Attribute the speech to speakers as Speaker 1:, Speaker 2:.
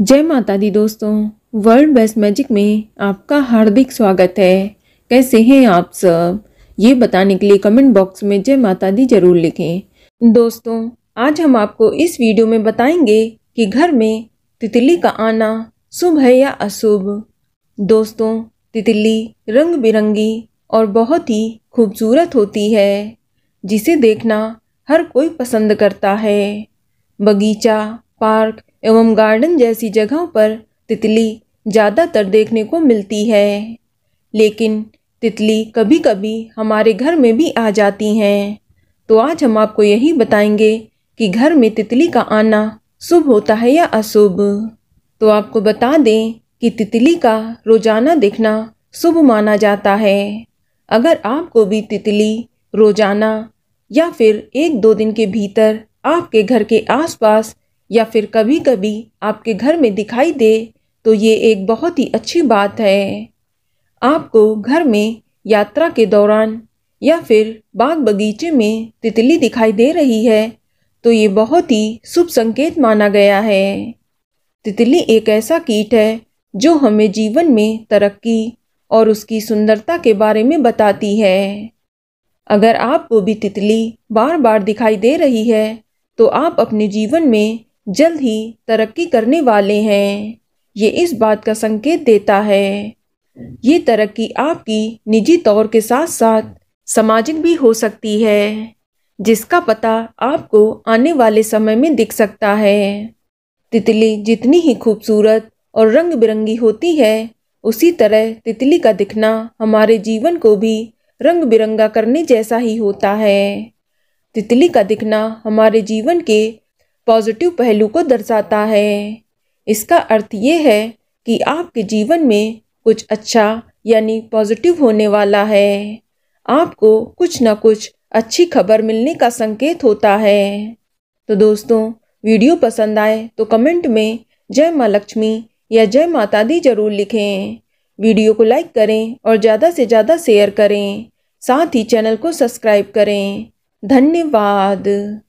Speaker 1: जय माता दी दोस्तों वर्ल्ड बेस्ट मैजिक में आपका हार्दिक स्वागत है कैसे हैं आप सब ये बताने के लिए कमेंट बॉक्स में जय माता दी जरूर लिखें दोस्तों आज हम आपको इस वीडियो में बताएंगे कि घर में तितली का आना शुभ है या अशुभ दोस्तों तितली रंग बिरंगी और बहुत ही खूबसूरत होती है जिसे देखना हर कोई पसंद करता है बगीचा पार्क एवं गार्डन जैसी जगहों पर तितली ज़्यादातर देखने को मिलती है लेकिन तितली कभी कभी हमारे घर में भी आ जाती हैं तो आज हम आपको यही बताएंगे कि घर में तितली का आना शुभ होता है या अशुभ तो आपको बता दें कि तितली का रोज़ाना देखना शुभ माना जाता है अगर आपको भी तितली रोज़ाना या फिर एक दो दिन के भीतर आपके घर के आसपास या फिर कभी कभी आपके घर में दिखाई दे तो ये एक बहुत ही अच्छी बात है आपको घर में यात्रा के दौरान या फिर बाग बगीचे में तितली दिखाई दे रही है तो ये बहुत ही शुभ संकेत माना गया है तितली एक ऐसा कीट है जो हमें जीवन में तरक्की और उसकी सुंदरता के बारे में बताती है अगर आपको भी तितली बार बार दिखाई दे रही है तो आप अपने जीवन में जल्द ही तरक्की करने वाले हैं ये इस बात का संकेत देता है ये तरक्की आपकी निजी तौर के साथ साथ सामाजिक भी हो सकती है जिसका पता आपको आने वाले समय में दिख सकता है तितली जितनी ही खूबसूरत और रंग बिरंगी होती है उसी तरह तितली का दिखना हमारे जीवन को भी रंग बिरंगा करने जैसा ही होता है तितली का दिखना हमारे जीवन के पॉजिटिव पहलू को दर्शाता है इसका अर्थ ये है कि आपके जीवन में कुछ अच्छा यानी पॉजिटिव होने वाला है आपको कुछ ना कुछ अच्छी खबर मिलने का संकेत होता है तो दोस्तों वीडियो पसंद आए तो कमेंट में जय माँ लक्ष्मी या जय माता दी जरूर लिखें वीडियो को लाइक करें और ज़्यादा से ज़्यादा शेयर करें साथ ही चैनल को सब्सक्राइब करें धन्यवाद